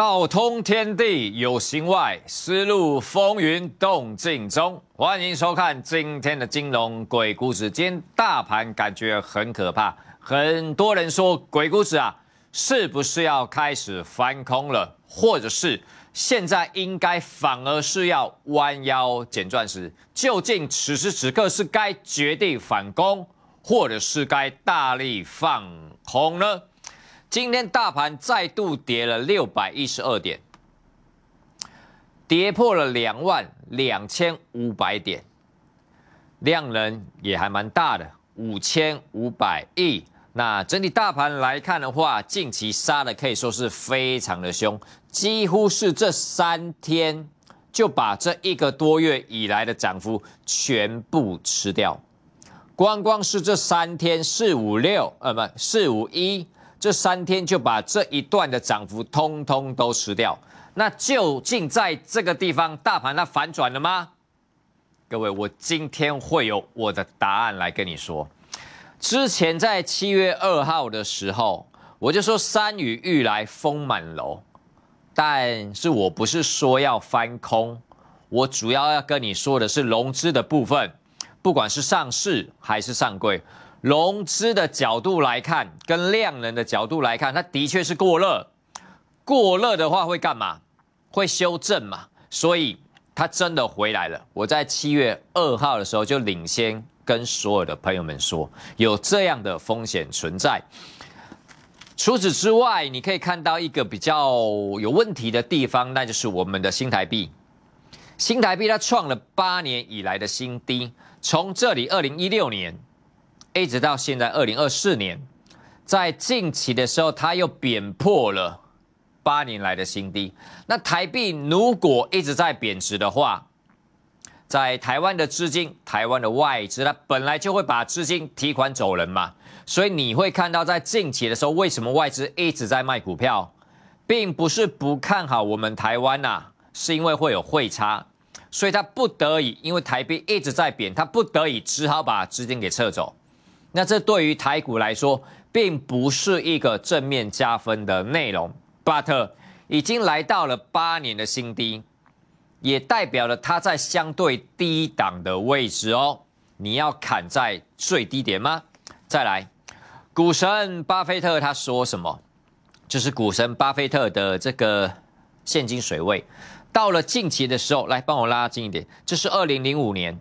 道通天地有形外，思路风云动静中。欢迎收看今天的《金融鬼谷子》。今天大盘感觉很可怕，很多人说鬼谷子啊，是不是要开始翻空了？或者是现在应该反而是要弯腰捡钻石？究竟此时此刻是该绝地反攻，或者是该大力放空呢？今天大盘再度跌了六百一十二点，跌破了两万两千五百点，量能也还蛮大的，五千五百亿。那整体大盘来看的话，近期杀的可以说是非常的凶，几乎是这三天就把这一个多月以来的涨幅全部吃掉。光光是这三天四五六，呃，不四五一。这三天就把这一段的涨幅通通都吃掉，那究竟在这个地方，大盘它反转了吗？各位，我今天会有我的答案来跟你说。之前在七月二号的时候，我就说“山雨欲来风满楼”，但是我不是说要翻空，我主要要跟你说的是融资的部分，不管是上市还是上柜。融资的角度来看，跟量能的角度来看，它的确是过热。过热的话会干嘛？会修正嘛？所以它真的回来了。我在七月二号的时候就领先跟所有的朋友们说有这样的风险存在。除此之外，你可以看到一个比较有问题的地方，那就是我们的新台币。新台币它创了八年以来的新低，从这里二零一六年。一直到现在二零二四年，在近期的时候，它又贬破了八年来的新低。那台币如果一直在贬值的话，在台湾的资金、台湾的外资，它本来就会把资金提款走人嘛。所以你会看到在近期的时候，为什么外资一直在卖股票，并不是不看好我们台湾呐，是因为会有汇差，所以他不得已，因为台币一直在贬，他不得已只好把资金给撤走。那这对于台股来说，并不是一个正面加分的内容。巴特已经来到了八年的新低，也代表了它在相对低档的位置哦。你要砍在最低点吗？再来，股神巴菲特他说什么？就是股神巴菲特的这个现金水位到了近期的时候，来帮我拉近一点。这是二零零五年，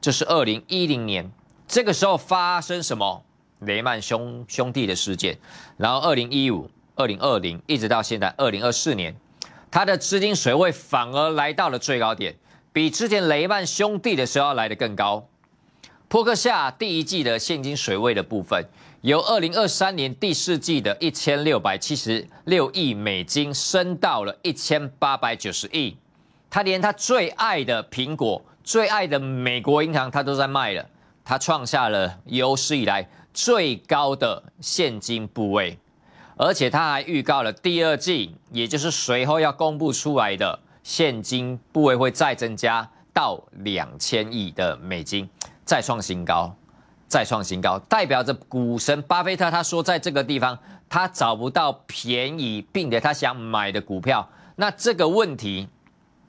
这是二零一零年。这个时候发生什么？雷曼兄兄弟的事件，然后二零一五、二零二零，一直到现在二零二四年，他的资金水位反而来到了最高点，比之前雷曼兄弟的时候来的更高。扑克夏第一季的现金水位的部分，由二零二三年第四季的一千六百七十六亿美金升到了一千八百九十亿。他连他最爱的苹果、最爱的美国银行，他都在卖了。他创下了有史以来最高的现金部位，而且他还预告了第二季，也就是随后要公布出来的现金部位会再增加到两千亿的美金，再创新高，再创新高，代表着股神巴菲特他说在这个地方他找不到便宜并且他想买的股票，那这个问题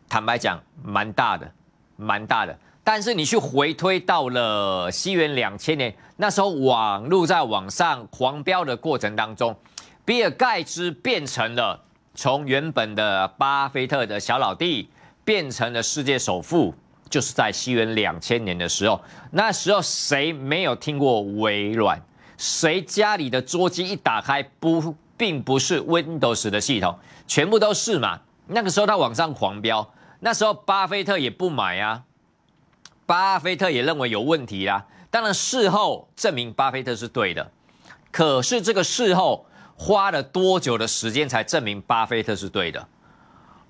坦白讲蛮大的，蛮大的。但是你去回推到了西元两千年，那时候网络在网上狂飙的过程当中，比尔盖茨变成了从原本的巴菲特的小老弟，变成了世界首富。就是在西元两千年的时候，那时候谁没有听过微软？谁家里的桌机一打开不并不是 Windows 的系统，全部都是嘛？那个时候他网上狂飙，那时候巴菲特也不买啊。巴菲特也认为有问题啦。当然，事后证明巴菲特是对的。可是这个事后花了多久的时间才证明巴菲特是对的？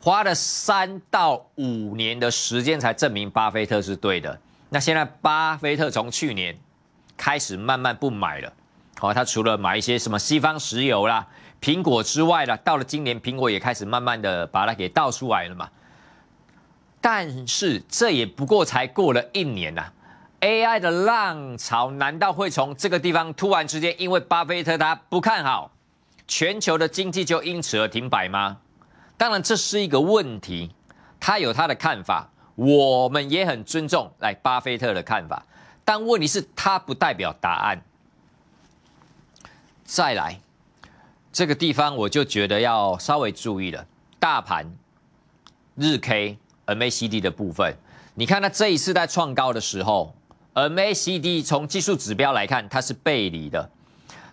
花了三到五年的时间才证明巴菲特是对的。那现在巴菲特从去年开始慢慢不买了。好，他除了买一些什么西方石油啦、苹果之外啦，到了今年，苹果也开始慢慢的把它给倒出来了嘛。但是这也不过才过了一年呐，AI 的浪潮难道会从这个地方突然之间，因为巴菲特他不看好，全球的经济就因此而停摆吗？当然这是一个问题，他有他的看法，我们也很尊重来巴菲特的看法，但问题是他不代表答案。再来，这个地方我就觉得要稍微注意了，大盘日 K。MACD 的部分，你看它这一次在创高的时候，MACD 从技术指标来看，它是背离的。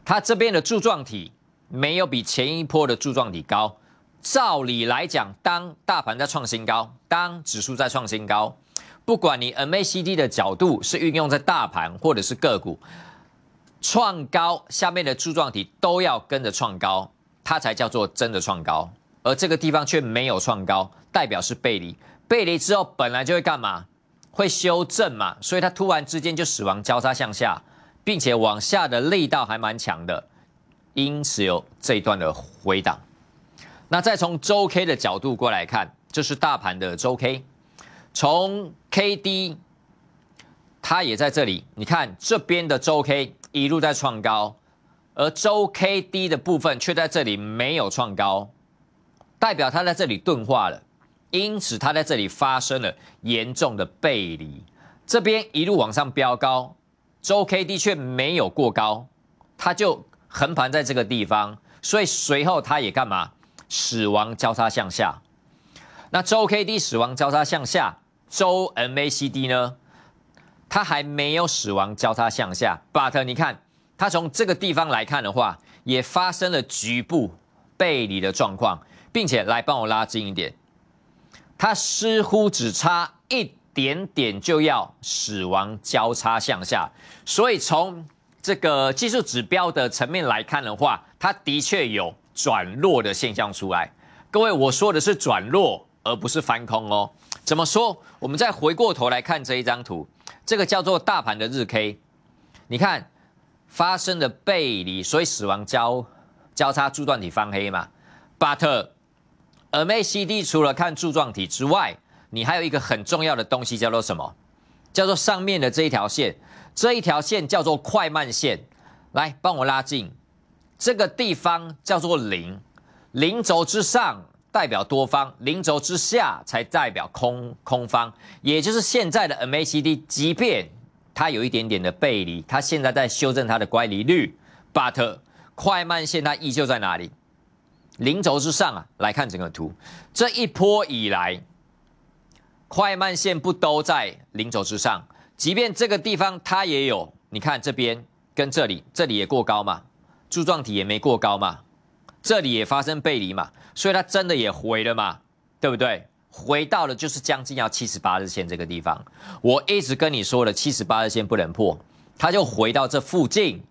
它这边的柱状体没有比前一波的柱状体高。照理来讲，当大盘在创新高，当指数在创新高，不管你 MACD 的角度是运用在大盘或者是个股，创高下面的柱状体都要跟着创高，它才叫做真的创高。而这个地方却没有创高，代表是背离。背离之后本来就会干嘛？会修正嘛，所以它突然之间就死亡交叉向下，并且往下的力道还蛮强的，因此有这一段的回档。那再从周 K 的角度过来看，就是大盘的周 K，从 KD，它也在这里。你看这边的周 K 一路在创高，而周 KD 的部分却在这里没有创高，代表它在这里钝化了。因此，它在这里发生了严重的背离，这边一路往上飙高，周 K D 却没有过高，它就横盘在这个地方。所以随后它也干嘛？死亡交叉向下。那周 K D 死亡交叉向下，周 M A C D 呢？它还没有死亡交叉向下。But 你看，它从这个地方来看的话，也发生了局部背离的状况，并且来帮我拉近一点。它似乎只差一点点就要死亡交叉向下，所以从这个技术指标的层面来看的话，它的确有转弱的现象出来。各位，我说的是转弱，而不是翻空哦。怎么说？我们再回过头来看这一张图，这个叫做大盘的日 K，你看发生的背离，所以死亡交交叉柱段体翻黑嘛，巴特。MACD 除了看柱状体之外，你还有一个很重要的东西叫做什么？叫做上面的这一条线，这一条线叫做快慢线。来，帮我拉近，这个地方叫做零，零轴之上代表多方，零轴之下才代表空空方。也就是现在的 MACD，即便它有一点点的背离，它现在在修正它的乖离率，But 快慢线它依旧在哪里？零轴之上啊，来看整个图，这一波以来，快慢线不都在零轴之上？即便这个地方它也有，你看这边跟这里，这里也过高嘛，柱状体也没过高嘛，这里也发生背离嘛，所以它真的也回了嘛，对不对？回到了就是将近要七十八日线这个地方，我一直跟你说了，七十八日线不能破，它就回到这附近，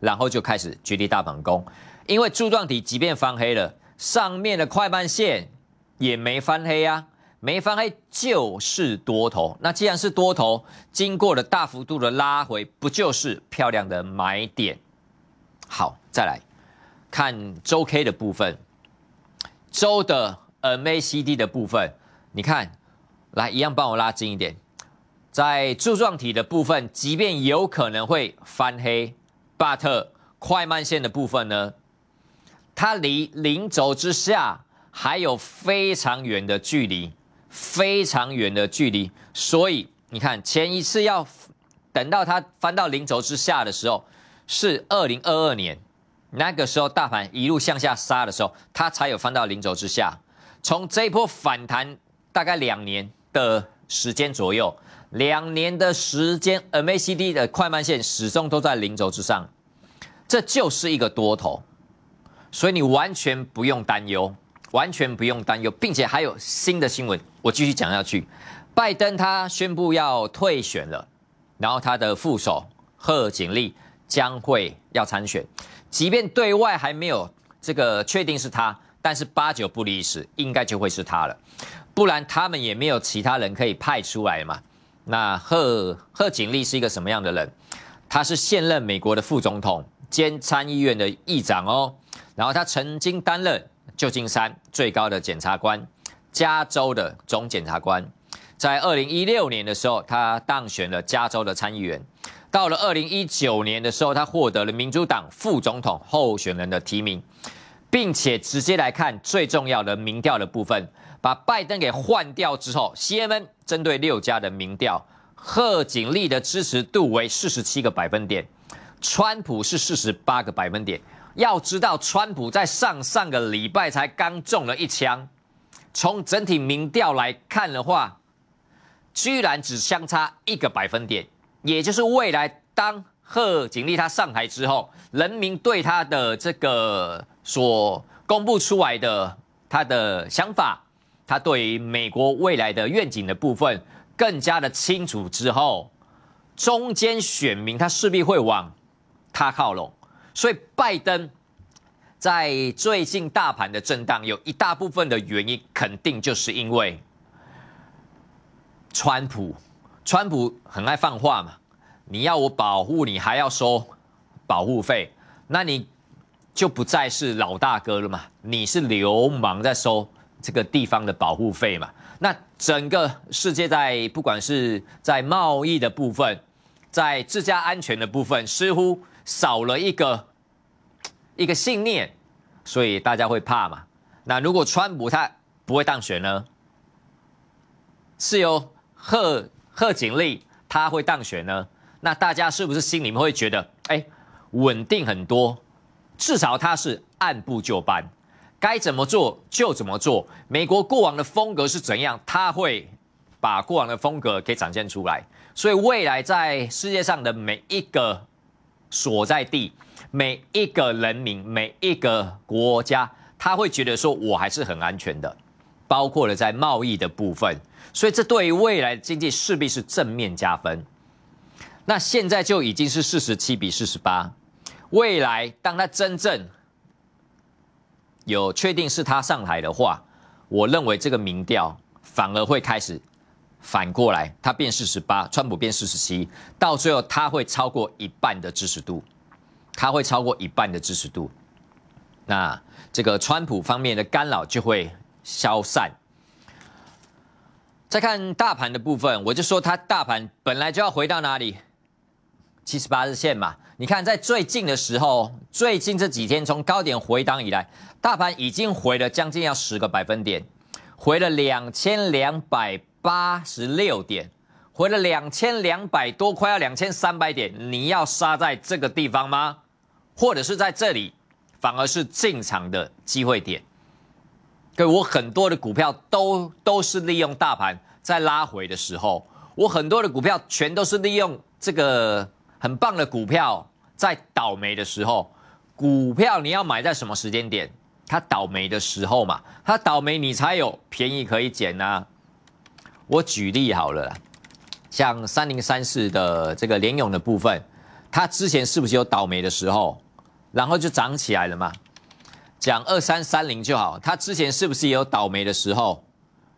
然后就开始绝地大反攻。因为柱状体即便翻黑了，上面的快慢线也没翻黑啊，没翻黑就是多头。那既然是多头，经过了大幅度的拉回，不就是漂亮的买点？好，再来看周 K 的部分，周的 MACD 的部分，你看，来一样帮我拉近一点。在柱状体的部分，即便有可能会翻黑，but 快慢线的部分呢？它离零轴之下还有非常远的距离，非常远的距离。所以你看，前一次要等到它翻到零轴之下的时候，是二零二二年，那个时候大盘一路向下杀的时候，它才有翻到零轴之下。从这一波反弹，大概两年的时间左右，两年的时间，MACD 的快慢线始终都在零轴之上，这就是一个多头。所以你完全不用担忧，完全不用担忧，并且还有新的新闻，我继续讲下去。拜登他宣布要退选了，然后他的副手贺锦丽将会要参选。即便对外还没有这个确定是他，但是八九不离十，应该就会是他了。不然他们也没有其他人可以派出来嘛。那贺贺锦丽是一个什么样的人？他是现任美国的副总统兼参议院的议长哦。然后他曾经担任旧金山最高的检察官，加州的总检察官。在二零一六年的时候，他当选了加州的参议员。到了二零一九年的时候，他获得了民主党副总统候选人的提名，并且直接来看最重要的民调的部分，把拜登给换掉之后，CNN 针对六家的民调，贺锦丽的支持度为四十七个百分点，川普是四十八个百分点。要知道，川普在上上个礼拜才刚中了一枪。从整体民调来看的话，居然只相差一个百分点。也就是未来当贺锦丽他上台之后，人民对他的这个所公布出来的他的想法，他对于美国未来的愿景的部分更加的清楚之后，中间选民他势必会往他靠拢。所以，拜登在最近大盘的震荡，有一大部分的原因，肯定就是因为川普。川普很爱放话嘛，你要我保护你，还要收保护费，那你就不再是老大哥了嘛，你是流氓在收这个地方的保护费嘛。那整个世界在不管是在贸易的部分，在自家安全的部分，似乎少了一个。一个信念，所以大家会怕嘛？那如果川普他不会当选呢？是由贺贺锦丽他会当选呢？那大家是不是心里面会觉得，哎，稳定很多？至少他是按部就班，该怎么做就怎么做。美国过往的风格是怎样？他会把过往的风格给展现出来。所以未来在世界上的每一个所在地。每一个人民，每一个国家，他会觉得说，我还是很安全的，包括了在贸易的部分，所以这对于未来的经济势必是正面加分。那现在就已经是四十七比四十八，未来当他真正有确定是他上台的话，我认为这个民调反而会开始反过来，他变四十八，川普变四十七，到最后他会超过一半的支持度。它会超过一半的支持度，那这个川普方面的干扰就会消散。再看大盘的部分，我就说它大盘本来就要回到哪里？七十八日线嘛。你看在最近的时候，最近这几天从高点回档以来，大盘已经回了将近要十个百分点，回了两千两百八十六点，回了两千两百多，快要两千三百点。你要杀在这个地方吗？或者是在这里，反而是进场的机会点。对我很多的股票都都是利用大盘在拉回的时候，我很多的股票全都是利用这个很棒的股票在倒霉的时候。股票你要买在什么时间点？它倒霉的时候嘛，它倒霉你才有便宜可以捡呐。我举例好了，像三零三四的这个联用的部分，它之前是不是有倒霉的时候？然后就涨起来了嘛，讲二三三零就好。它之前是不是也有倒霉的时候？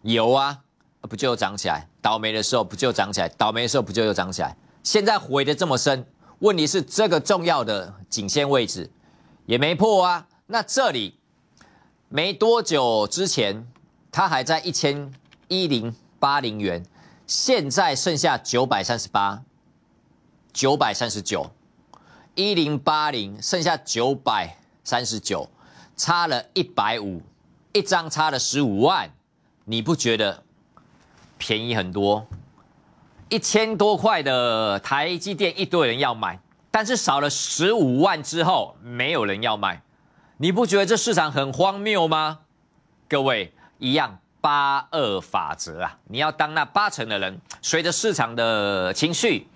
有啊，不就涨起来？倒霉的时候不就涨起来？倒霉的时候不就又涨起来？现在回的这么深，问题是这个重要的颈线位置也没破啊。那这里没多久之前，它还在一千一零八零元，现在剩下九百三十八、九百三十九。一零八零剩下九百三十九，差了一百五，一张差了十五万，你不觉得便宜很多？一千多块的台积电一堆人要买，但是少了十五万之后没有人要买，你不觉得这市场很荒谬吗？各位，一样八二法则啊，你要当那八成的人，随着市场的情绪。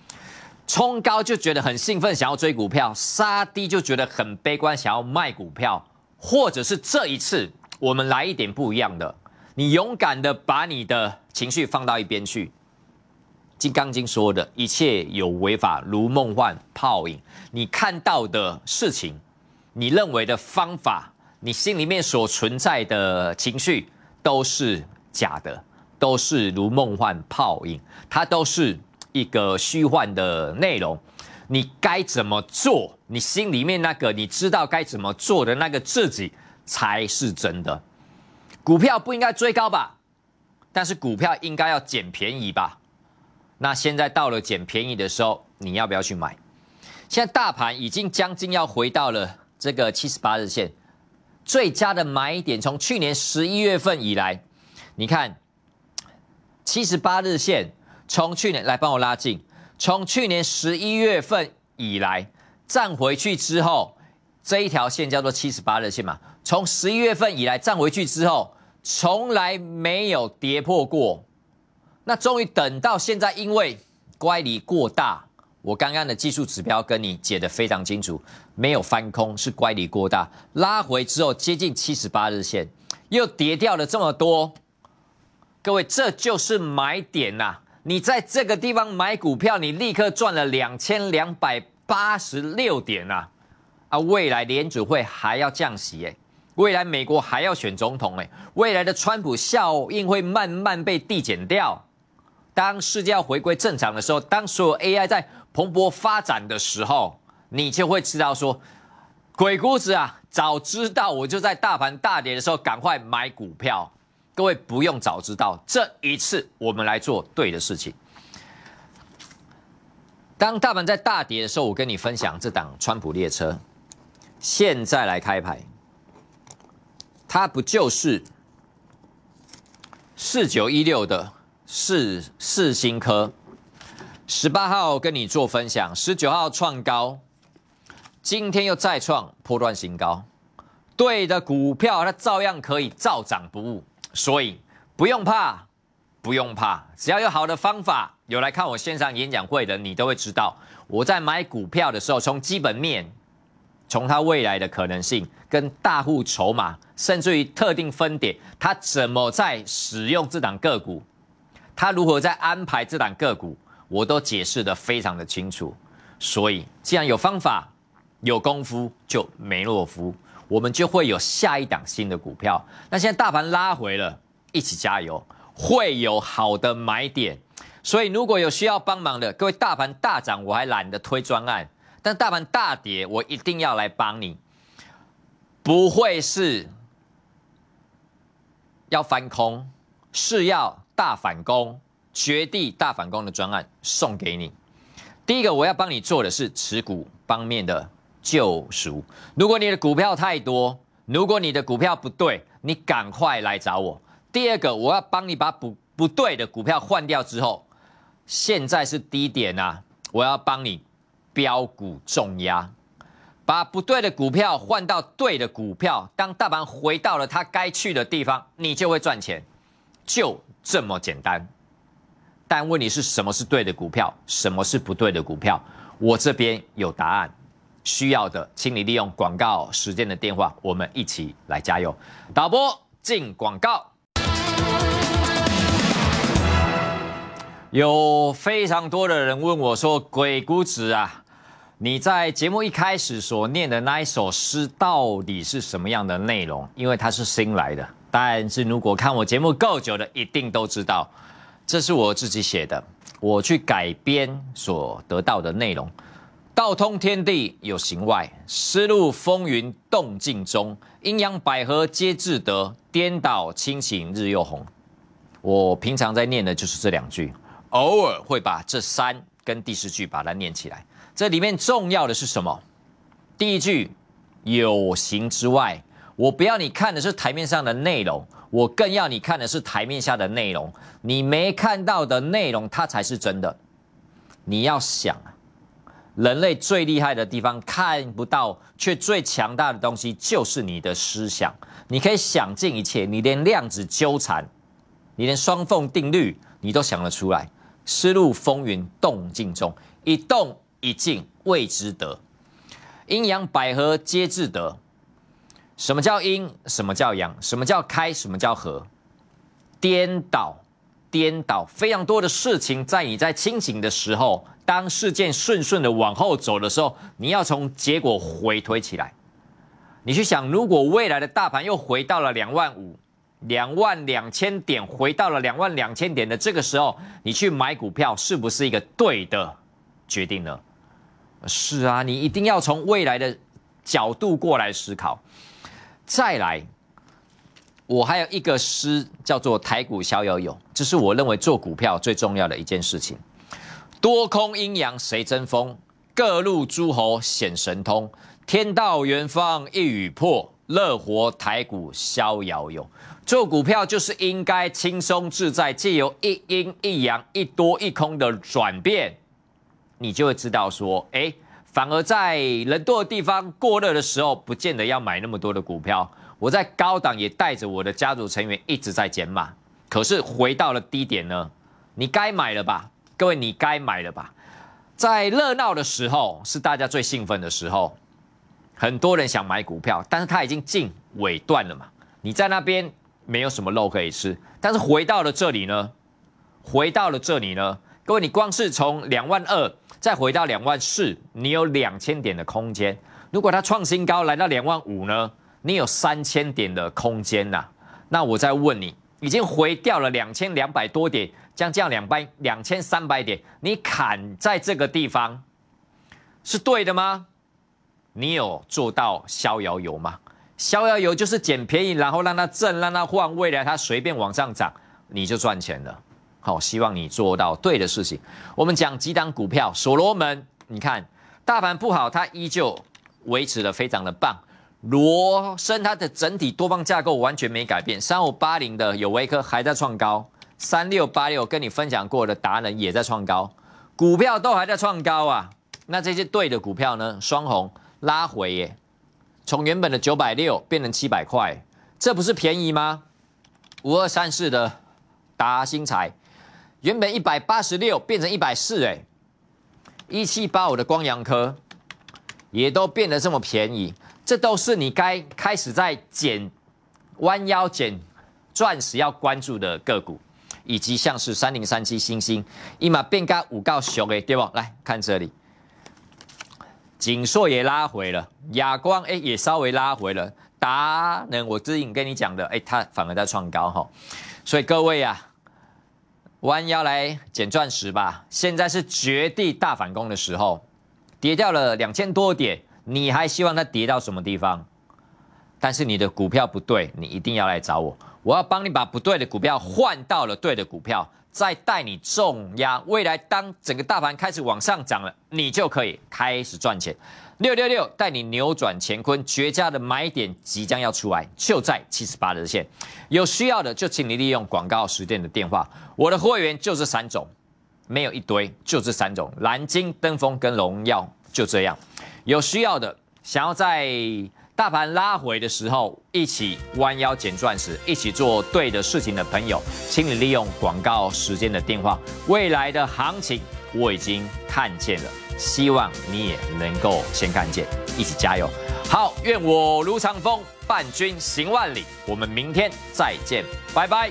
冲高就觉得很兴奋，想要追股票；杀低就觉得很悲观，想要卖股票。或者是这一次，我们来一点不一样的。你勇敢的把你的情绪放到一边去。《金刚经》说的一切有为法，如梦幻泡影。你看到的事情，你认为的方法，你心里面所存在的情绪，都是假的，都是如梦幻泡影，它都是。一个虚幻的内容，你该怎么做？你心里面那个你知道该怎么做的那个自己才是真的。股票不应该追高吧？但是股票应该要捡便宜吧？那现在到了捡便宜的时候，你要不要去买？现在大盘已经将近要回到了这个七十八日线最佳的买点。从去年十一月份以来，你看七十八日线。从去年来帮我拉近，从去年十一月份以来站回去之后，这一条线叫做七十八日线嘛。从十一月份以来站回去之后，从来没有跌破过。那终于等到现在，因为乖离过大，我刚刚的技术指标跟你解的非常清楚，没有翻空，是乖离过大。拉回之后接近七十八日线，又跌掉了这么多，各位这就是买点呐。你在这个地方买股票，你立刻赚了两千两百八十六点啊！啊，未来联储会还要降息诶，未来美国还要选总统诶，未来的川普效应会慢慢被递减掉。当世界要回归正常的时候，当所有 AI 在蓬勃发展的时候，你就会知道说，鬼谷子啊，早知道我就在大盘大跌的时候赶快买股票。各位不用早知道，这一次我们来做对的事情。当大盘在大跌的时候，我跟你分享这档川普列车。现在来开牌，它不就是四九一六的四四新科十八号跟你做分享，十九号创高，今天又再创破断新高。对的股票，它照样可以照涨不误。所以不用怕，不用怕，只要有好的方法，有来看我线上演讲会的，你都会知道我在买股票的时候，从基本面，从它未来的可能性，跟大户筹码，甚至于特定分点，它怎么在使用这档个股，它如何在安排这档个股，我都解释的非常的清楚。所以既然有方法，有功夫，就没落夫。我们就会有下一档新的股票。那现在大盘拉回了，一起加油，会有好的买点。所以如果有需要帮忙的，各位大盘大涨我还懒得推专案，但大盘大跌我一定要来帮你。不会是要翻空，是要大反攻、绝地大反攻的专案送给你。第一个我要帮你做的是持股方面的。救赎。如果你的股票太多，如果你的股票不对，你赶快来找我。第二个，我要帮你把不不对的股票换掉之后，现在是低点啊，我要帮你标股重压，把不对的股票换到对的股票。当大盘回到了它该去的地方，你就会赚钱，就这么简单。但问题是什么是对的股票，什么是不对的股票？我这边有答案。需要的，请你利用广告时间的电话，我们一起来加油。打波进广告。有非常多的人问我说：“鬼谷子啊，你在节目一开始所念的那一首诗，到底是什么样的内容？”因为它是新来的。但是，如果看我节目够久的，一定都知道，这是我自己写的，我去改编所得到的内容。道通天地有形外，思路风云动静中。阴阳百合皆自得，颠倒清醒日又红。我平常在念的就是这两句，偶尔会把这三跟第四句把它念起来。这里面重要的是什么？第一句有形之外，我不要你看的是台面上的内容，我更要你看的是台面下的内容。你没看到的内容，它才是真的。你要想。人类最厉害的地方，看不到却最强大的东西，就是你的思想。你可以想尽一切，你连量子纠缠，你连双缝定律，你都想得出来。思入风云动静中，一动一静谓之德，阴阳百合皆自得。什么叫阴？什么叫阳？什么叫开？什么叫合？颠倒。颠倒非常多的事情，在你在清醒的时候，当事件顺顺的往后走的时候，你要从结果回推起来。你去想，如果未来的大盘又回到了两万五、两万两千点，回到了两万两千点的这个时候，你去买股票是不是一个对的决定呢？是啊，你一定要从未来的角度过来思考。再来。我还有一个诗叫做《台股逍遥游》，这是我认为做股票最重要的一件事情。多空阴阳谁争锋，各路诸侯显神通。天道元方一语破，乐活台股逍遥游。做股票就是应该轻松自在，借由一阴一阳、一多一空的转变，你就会知道说，哎，反而在人多的地方过热的时候，不见得要买那么多的股票。我在高档也带着我的家族成员一直在减码，可是回到了低点呢，你该买了吧，各位你该买了吧，在热闹的时候是大家最兴奋的时候，很多人想买股票，但是他已经进尾段了嘛，你在那边没有什么肉可以吃，但是回到了这里呢，回到了这里呢，各位你光是从两万二再回到两万四，你有两千点的空间，如果它创新高来到两万五呢？你有三千点的空间呐，那我再问你，已经回调了两千两百多点，将降两百两千三百点，你砍在这个地方是对的吗？你有做到逍遥游吗？逍遥游就是捡便宜，然后让它挣，让它换未来，它随便往上涨，你就赚钱了。好，希望你做到对的事情。我们讲几档股票，所罗门，你看大盘不好，它依旧维持的非常的棒。罗森它的整体多方架构完全没改变，三五八零的有微科还在创高，三六八六跟你分享过的达人也在创高，股票都还在创高啊。那这些对的股票呢？双红拉回耶，从原本的九百六变成七百块，这不是便宜吗？五二三四的达新材，原本一百八十六变成一百四哎，一七八五的光阳科也都变得这么便宜。这都是你该开始在捡、弯腰捡钻石要关注的个股，以及像是三零三七星星、一马变高五高熊哎，对不？来看这里，锦硕也拉回了，雅光诶也稍微拉回了，达能我之前跟你讲的诶，它反而在创高哈，所以各位啊，弯腰来捡钻石吧，现在是绝地大反攻的时候，跌掉了两千多点。你还希望它跌到什么地方？但是你的股票不对，你一定要来找我，我要帮你把不对的股票换到了对的股票，再带你重压。未来当整个大盘开始往上涨了，你就可以开始赚钱。六六六，带你扭转乾坤，绝佳的买点即将要出来，就在七十八日线。有需要的就请你利用广告时间的电话。我的会员就这三种，没有一堆，就这三种：蓝金、登峰跟荣耀，就这样。有需要的，想要在大盘拉回的时候一起弯腰捡钻石，一起做对的事情的朋友，请你利用广告时间的电话。未来的行情我已经看见了，希望你也能够先看见，一起加油。好，愿我如长风伴君行万里。我们明天再见，拜拜。